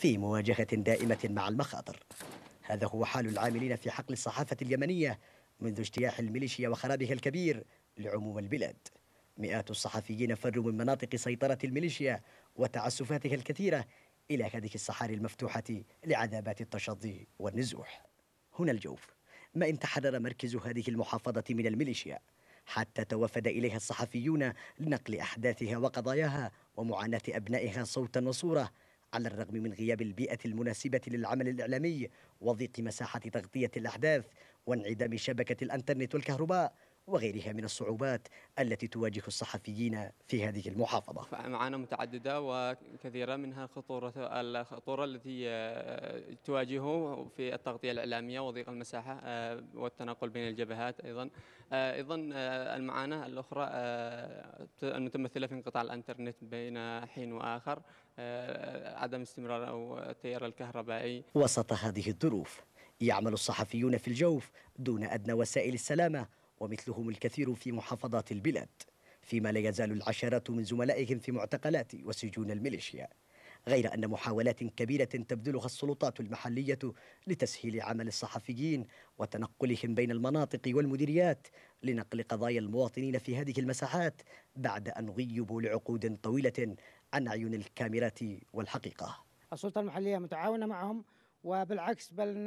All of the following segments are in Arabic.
في مواجهة دائمة مع المخاطر هذا هو حال العاملين في حقل الصحافة اليمنية منذ اجتياح الميليشيا وخرابها الكبير لعموم البلاد مئات الصحفيين فروا من مناطق سيطرة الميليشيا وتعسفاتها الكثيرة إلى هذه الصحاري المفتوحة لعذابات التشظي والنزوح هنا الجوف ما إن تحرر مركز هذه المحافظة من الميليشيا حتى توفد إليها الصحفيون لنقل أحداثها وقضاياها ومعاناة أبنائها صوتا وصورة على الرغم من غياب البيئة المناسبة للعمل الإعلامي وضيق مساحة تغطية الأحداث وانعدام شبكة الأنترنت والكهرباء وغيرها من الصعوبات التي تواجه الصحفيين في هذه المحافظة معانا متعددة وكثيرة منها خطورة الخطورة التي آه، تواجهه في التغطية الإعلامية وضيق المساحة آه، والتنقل بين الجبهات أيضا آه، أيضا المعاناة الأخرى المتمثلة في انقطاع الإنترنت بين حين وآخر عدم استمرار أو التيار الكهربائي وسط هذه الظروف يعمل الصحفيون في الجوف دون أدنى وسائل السلامة ومثلهم الكثير في محافظات البلاد فيما لا يزال العشرات من زملائهم في معتقلات وسجون الميليشيا غير أن محاولات كبيرة تبذلها السلطات المحلية لتسهيل عمل الصحفيين وتنقلهم بين المناطق والمديريات لنقل قضايا المواطنين في هذه المساحات بعد أن غيبوا لعقود طويلة عن عيون الكاميرات والحقيقة السلطة المحلية متعاونة معهم وبالعكس بل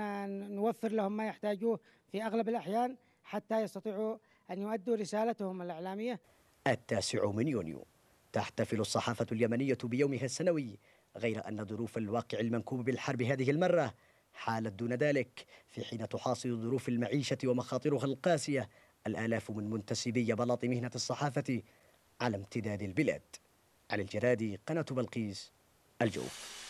نوفر لهم ما يحتاجوه في أغلب الأحيان حتى يستطيعوا أن يؤدوا رسالتهم الإعلامية التاسع من يونيو تحتفل الصحافة اليمنية بيومها السنوي غير أن ظروف الواقع المنكوب بالحرب هذه المرة حالت دون ذلك في حين تحاصر ظروف المعيشة ومخاطرها القاسية الآلاف من منتسبي بلاط مهنة الصحافة على امتداد البلاد على الجرادي قناة بلقيس الجوف